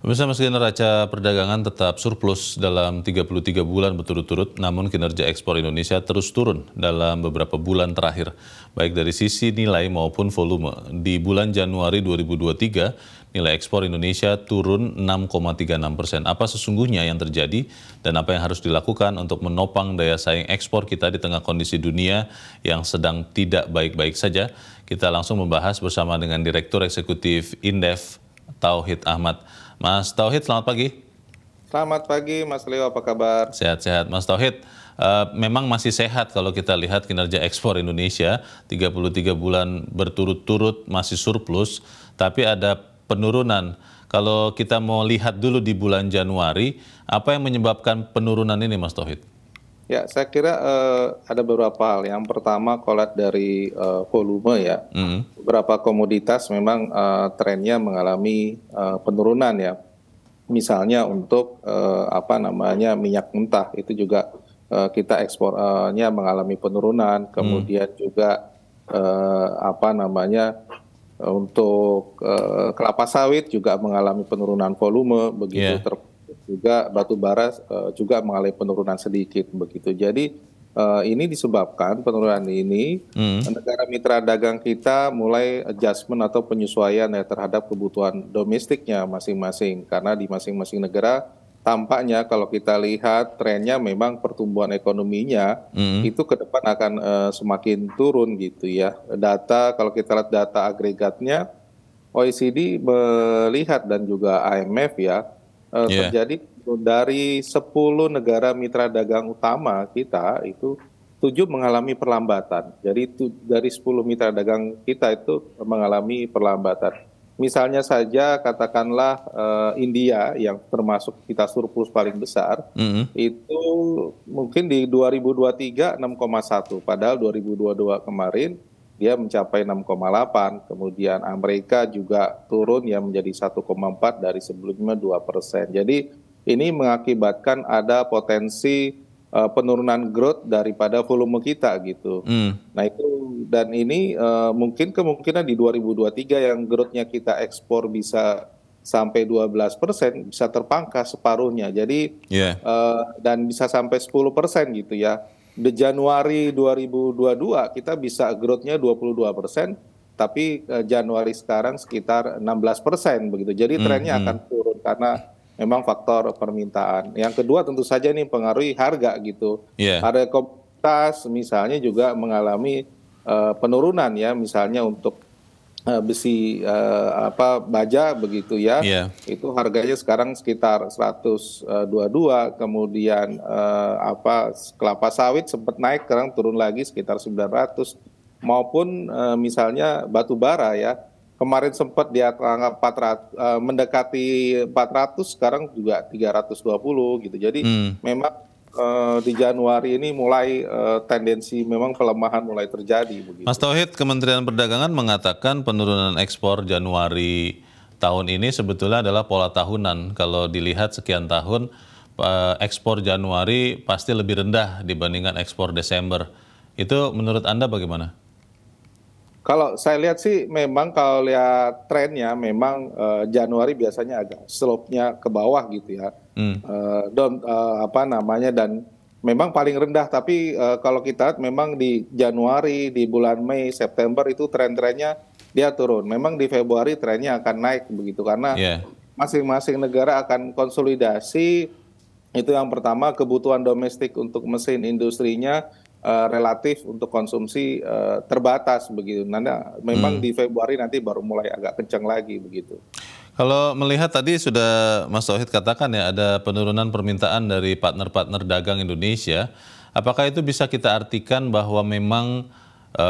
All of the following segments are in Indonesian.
Pemirsa meski neraca perdagangan tetap surplus dalam 33 bulan berturut-turut, namun kinerja ekspor Indonesia terus turun dalam beberapa bulan terakhir, baik dari sisi nilai maupun volume. Di bulan Januari 2023, nilai ekspor Indonesia turun 6,36 persen. Apa sesungguhnya yang terjadi dan apa yang harus dilakukan untuk menopang daya saing ekspor kita di tengah kondisi dunia yang sedang tidak baik-baik saja? Kita langsung membahas bersama dengan Direktur Eksekutif Indef, Tauhid Ahmad. Mas Tauhid, selamat pagi. Selamat pagi Mas Leo, apa kabar? Sehat-sehat Mas Tauhid. Uh, memang masih sehat kalau kita lihat kinerja ekspor Indonesia 33 bulan berturut-turut masih surplus, tapi ada penurunan. Kalau kita mau lihat dulu di bulan Januari, apa yang menyebabkan penurunan ini Mas Tauhid? Ya, saya kira uh, ada beberapa hal. Yang pertama kolat dari uh, volume ya. mm Beberapa komoditas memang uh, trennya mengalami uh, penurunan ya. Misalnya untuk uh, apa namanya minyak mentah itu juga uh, kita ekspornya uh mengalami penurunan. Hmm. Kemudian mm. juga uh, apa namanya untuk uh, kelapa sawit juga mengalami penurunan volume begitu yeah. ter juga batu bara uh, juga mengalami penurunan sedikit begitu. Jadi uh, ini disebabkan penurunan ini hmm. negara mitra dagang kita mulai adjustment atau penyesuaian ya terhadap kebutuhan domestiknya masing-masing karena di masing-masing negara tampaknya kalau kita lihat trennya memang pertumbuhan ekonominya mm. itu ke depan akan uh, semakin turun gitu ya. Data kalau kita lihat data agregatnya OECD melihat dan juga IMF ya uh, eh, yeah. terjadi dari 10 negara mitra dagang utama kita itu tujuh mengalami perlambatan. Jadi tu, dari 10 mitra dagang kita itu mengalami perlambatan. Misalnya saja katakanlah uh, India yang termasuk kita surplus paling besar mm -hmm. itu mungkin di 2023 6,1 padahal 2022 kemarin dia mencapai 6,8. Kemudian Amerika juga turun ya menjadi 1,4 dari sebelumnya 2 persen. Jadi ini mengakibatkan ada potensi uh, penurunan growth daripada volume kita gitu. Hmm. Nah itu dan ini uh, mungkin kemungkinan di 2023 yang growthnya kita ekspor bisa sampai 12 persen bisa terpangkas separuhnya. Jadi yeah. Iya. uh, dan bisa sampai 10 persen gitu ya di Januari 2022 kita bisa growth-nya 22 persen, tapi eh, Januari sekarang sekitar 16 persen begitu. Jadi hmm, trennya hmm. akan turun karena memang faktor permintaan. Yang kedua tentu saja ini pengaruhi harga gitu. Yeah. Harga komoditas misalnya juga mengalami uh, penurunan ya, misalnya untuk uh, besi uh, apa baja begitu ya. Yeah. Itu harganya sekarang sekitar 122 eh, kemudian uh, apa kelapa sawit sempat naik sekarang turun lagi sekitar 900 maupun uh, misalnya batu bara ya. Kemarin sempat di angka 400 uh, mendekati 400 sekarang juga 320 gitu. Jadi mm. memang Eh, di Januari ini mulai uh, tendensi memang pelemahan mulai terjadi. Begitu. Mas Tauhid, Kementerian Perdagangan mengatakan penurunan ekspor Januari tahun ini sebetulnya adalah pola tahunan. Kalau dilihat sekian tahun, uh, ekspor Januari pasti lebih rendah dibandingkan ekspor Desember. Itu menurut Anda bagaimana? Kalau saya lihat sih memang kalau lihat trennya memang uh, Januari biasanya agak slope-nya ke bawah gitu ya hmm. uh, don uh, apa namanya dan memang paling rendah tapi uh, kalau kita memang di Januari di bulan Mei September itu tren-trennya dia turun memang di Februari trennya akan naik begitu karena masing-masing yeah. negara akan konsolidasi itu yang pertama kebutuhan domestik untuk mesin industrinya uh, relatif untuk konsumsi uh, terbatas begitu. Nanda memang hmm. di Februari nanti baru mulai agak kencang lagi begitu. Kalau melihat tadi sudah Mas Tauhid katakan ya ada penurunan permintaan dari partner-partner dagang Indonesia. Apakah itu bisa kita artikan bahwa memang e,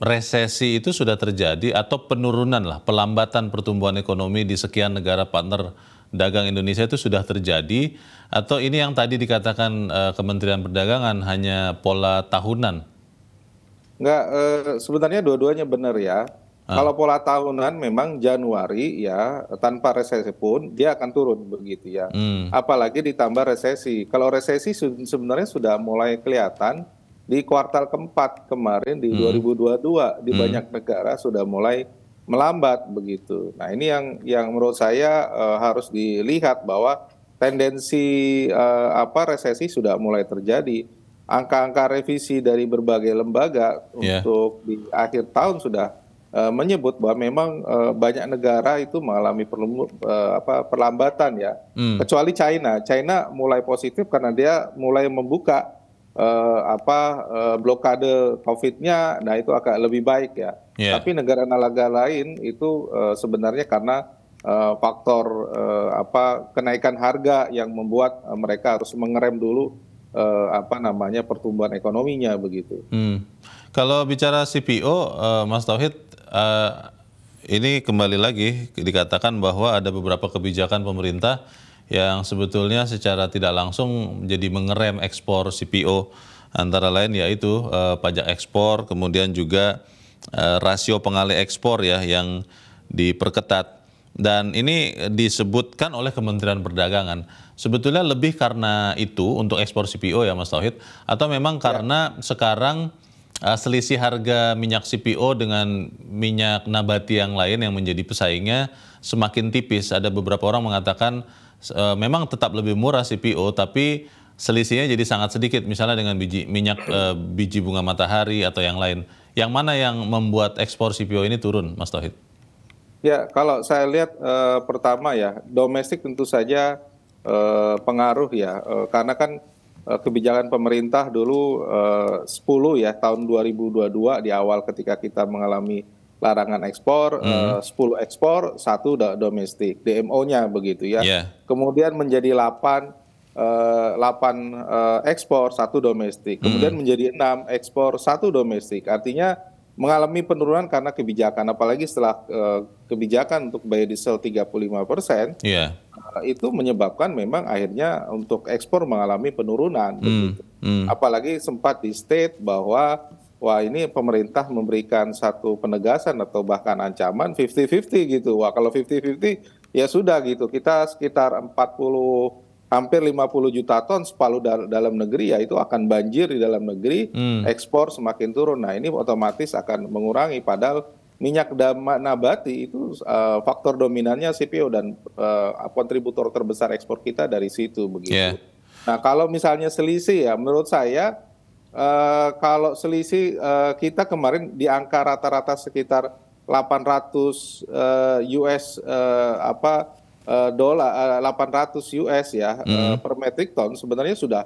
resesi itu sudah terjadi atau penurunan lah pelambatan pertumbuhan ekonomi di sekian negara partner dagang Indonesia itu sudah terjadi atau ini yang tadi dikatakan e, Kementerian Perdagangan hanya pola tahunan? Enggak, e, sebenarnya dua-duanya benar ya Ah. Kalau pola tahunan memang Januari ya tanpa resesi pun dia akan turun begitu ya. Hmm. Apalagi ditambah resesi. Kalau resesi sebenarnya sudah mulai kelihatan di kuartal keempat kemarin di hmm. 2022 di hmm. banyak negara sudah mulai melambat begitu. Nah ini yang yang menurut saya uh, harus dilihat bahwa tendensi uh, apa resesi sudah mulai terjadi angka-angka revisi dari berbagai lembaga yeah. untuk di akhir tahun sudah Eh, menyebut bahwa memang uh, banyak negara itu mengalami perlum, uh, eh, apa, perlambatan ya, hmm. kecuali China. China mulai positif karena dia mulai membuka uh, apa uh, blokade COVID-nya, nah itu agak lebih baik ya. Yeah. Tapi negara-negara lain itu uh, sebenarnya karena uh, faktor uh, apa kenaikan harga yang membuat uh, mereka harus mengerem dulu uh, apa namanya pertumbuhan ekonominya begitu. Hmm. Kalau bicara CPO, uh, Mas Tauhid uh, ini kembali lagi dikatakan bahwa ada beberapa kebijakan pemerintah yang sebetulnya secara tidak langsung menjadi mengerem ekspor CPO antara lain yaitu uh, pajak ekspor kemudian juga uh, rasio pengali ekspor ya yang diperketat dan ini disebutkan oleh Kementerian Perdagangan. Sebetulnya lebih karena itu untuk ekspor CPO ya Mas Tauhid atau memang ya. karena ya. sekarang uh, selisih harga minyak CPO dengan minyak nabati yang lain yang menjadi pesaingnya semakin tipis. Ada beberapa orang mengatakan uh, memang tetap lebih murah CPO, tapi selisihnya jadi sangat sedikit. Misalnya dengan biji minyak uh, biji bunga matahari atau yang lain. Yang mana yang membuat ekspor CPO ini turun, Mas Tohid? Ya, kalau saya lihat uh, pertama ya domestik tentu saja uh, pengaruh ya, uh, karena kan Eh, kebijakan pemerintah dulu eh, uh, 10 ya tahun 2022 di awal ketika kita mengalami larangan ekspor mm. uh, 10 ekspor satu domestik DMO-nya begitu ya. Yeah. Kemudian menjadi 8 8 eh, ekspor satu domestik, kemudian mm. menjadi enam ekspor satu domestik. Artinya mengalami penurunan karena kebijakan apalagi setelah uh, kebijakan untuk biodiesel 35 persen yeah. Iya. uh, itu menyebabkan memang akhirnya untuk ekspor mengalami penurunan mm. Mm. apalagi sempat di state bahwa wah ini pemerintah memberikan satu penegasan atau bahkan ancaman 50-50 gitu wah kalau 50-50 ya sudah gitu kita sekitar 40 hampir 50 juta ton sepalu da dalam negeri ya itu akan banjir di dalam negeri, hmm. ekspor semakin turun. Nah, ini otomatis akan mengurangi padahal minyak dama nabati itu uh, faktor dominannya CPO dan uh, kontributor terbesar ekspor kita dari situ begitu. Yeah. Nah, kalau misalnya selisih ya menurut saya uh, kalau selisih uh, kita kemarin di angka rata-rata sekitar 800 uh, US uh, apa Eh, dolar 800 eh, US ya mm. per metric ton sebenarnya sudah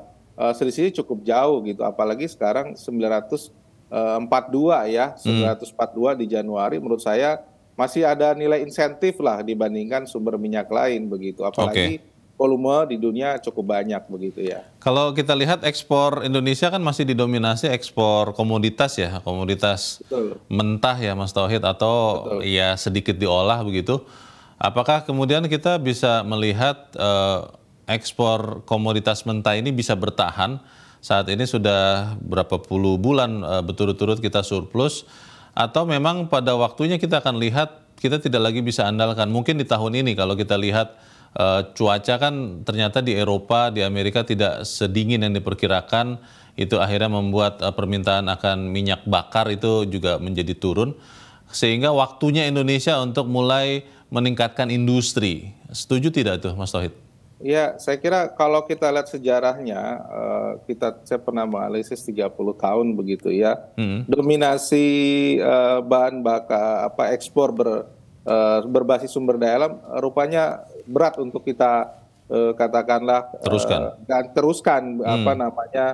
selisih cukup jauh gitu apalagi sekarang 942 ya mm. di Januari menurut saya masih ada nilai insentif lah dibandingkan sumber minyak lain begitu apalagi okay. volume di dunia cukup banyak begitu ya. Kalau kita lihat ekspor Indonesia kan masih didominasi ekspor komoditas ya, komoditas Betul. mentah ya Mas Tauhid atau Betul. ya sedikit diolah begitu. Apakah kemudian kita bisa melihat uh, ekspor komoditas mentah ini bisa bertahan? Saat ini sudah berapa puluh bulan uh, berturut-turut kita surplus atau memang pada waktunya kita akan lihat kita tidak lagi bisa andalkan. Mungkin di tahun ini kalau kita lihat uh, cuaca kan ternyata di Eropa, di Amerika tidak sedingin yang diperkirakan itu akhirnya membuat uh, permintaan akan minyak bakar itu juga menjadi turun sehingga waktunya Indonesia untuk mulai meningkatkan industri. Setuju tidak tuh Mas Tauhid? Ya, saya kira kalau kita lihat sejarahnya, eh, kita saya pernah menganalisis 30 tahun begitu ya. Hmm. Dominasi eh, bahan bakar apa ekspor ber, eh, berbasis sumber daya alam rupanya berat untuk kita katakanlah teruskan dan teruskan hmm. apa namanya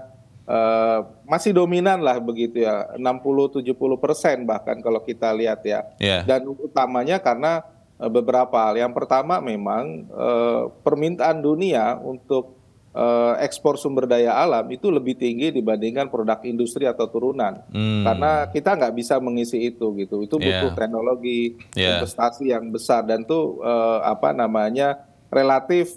masih dominan lah begitu ya, 60 70 persen bahkan kalau kita lihat ya. Yeah. Dan utamanya karena Eh, beberapa hal. Yang pertama memang eh, permintaan dunia untuk eh, ekspor sumber daya alam itu lebih tinggi dibandingkan produk industri atau turunan hmm. karena kita nggak bisa mengisi itu gitu itu iya. butuh yeah. teknologi yeah. investasi yang besar dan tuh apa namanya relatif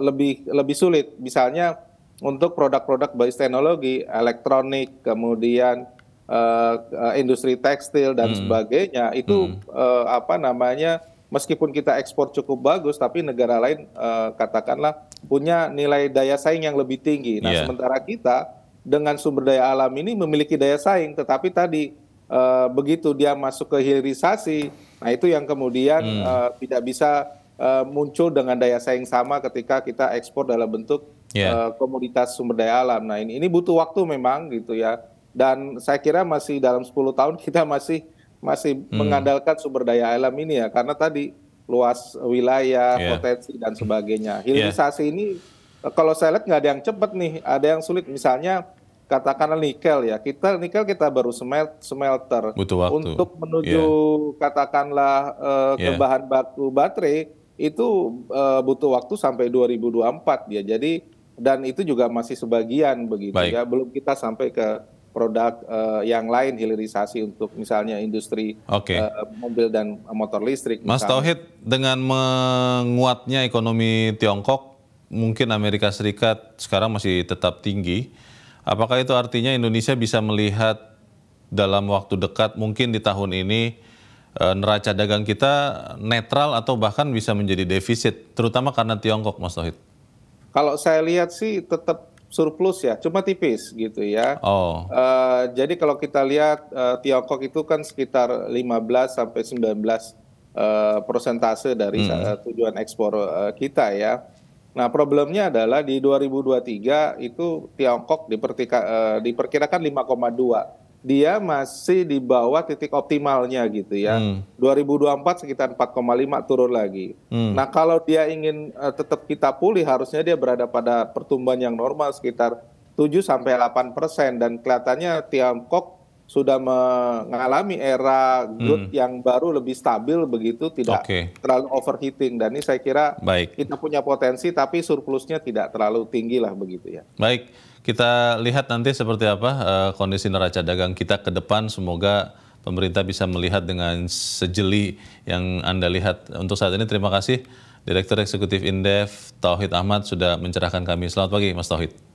lebih lebih sulit misalnya untuk produk-produk basis teknologi elektronik kemudian uh, industri tekstil dan hmm. sebagainya itu hmm. apa namanya meskipun kita ekspor cukup bagus, tapi negara lain uh, katakanlah punya nilai daya saing yang lebih tinggi. Nah, yeah. sementara kita dengan sumber daya alam ini memiliki daya saing, tetapi tadi uh, begitu dia masuk ke hilirisasi, nah itu yang kemudian hmm. uh, tidak bisa uh, muncul dengan daya saing sama ketika kita ekspor dalam bentuk yeah. Iya. uh, komoditas sumber daya alam. Nah, ini ini butuh waktu memang gitu ya. Dan saya kira masih dalam 10 tahun kita masih masih hmm. mengandalkan sumber daya alam ini ya karena tadi luas wilayah, yeah. potensi dan hmm. sebagainya. Iya. Hilirisasi yeah. ini eh, kalau saya lihat nggak ada yang cepat nih, ada yang sulit. Misalnya katakanlah nikel ya, kita nikel kita baru smelt smelter Butuh waktu. untuk menuju yeah. katakanlah uh, ke yeah. bahan baku baterai itu uh, butuh waktu sampai 2024 ya. Jadi dan itu juga masih sebagian begitu Baik. ya, belum kita sampai ke produk uh, yang lain hilirisasi untuk misalnya industri okay. uh, eh, mobil dan motor listrik. Mas misalnya. Tauhid dengan menguatnya ekonomi Tiongkok mungkin Amerika Serikat sekarang masih tetap tinggi. Apakah itu artinya Indonesia bisa melihat dalam waktu dekat mungkin di tahun ini eh, neraca dagang kita netral atau bahkan bisa menjadi defisit terutama karena Tiongkok Mas Tauhid? Kalau saya lihat sih tetap surplus ya, cuma tipis gitu ya. Oh. Uh, jadi kalau kita lihat uh, Tiongkok itu kan sekitar 15 sampai 19 uh, eh, persentase dari hmm. tujuan ekspor uh, kita ya. Nah, problemnya adalah di 2023 itu Tiongkok uh, diperkirakan 5,2 dia masih di bawah titik optimalnya gitu ya. Hmm. 2024 sekitar 4,5 turun lagi. Hmm. Nah, kalau dia ingin uh, tetap kita pulih harusnya dia berada pada pertumbuhan yang normal sekitar 7 sampai persen dan kelihatannya Tiongkok sudah mengalami era growth hmm. yang baru lebih stabil begitu tidak okay. terlalu overheating dan ini saya kira Baik. kita punya potensi tapi surplusnya tidak terlalu tinggi lah begitu ya. Baik, kita lihat nanti seperti apa uh, kondisi neraca dagang kita ke depan semoga pemerintah bisa melihat dengan sejeli yang Anda lihat. Untuk saat ini terima kasih Direktur Eksekutif Indef Tauhid Ahmad sudah mencerahkan kami. Selamat pagi Mas Tauhid.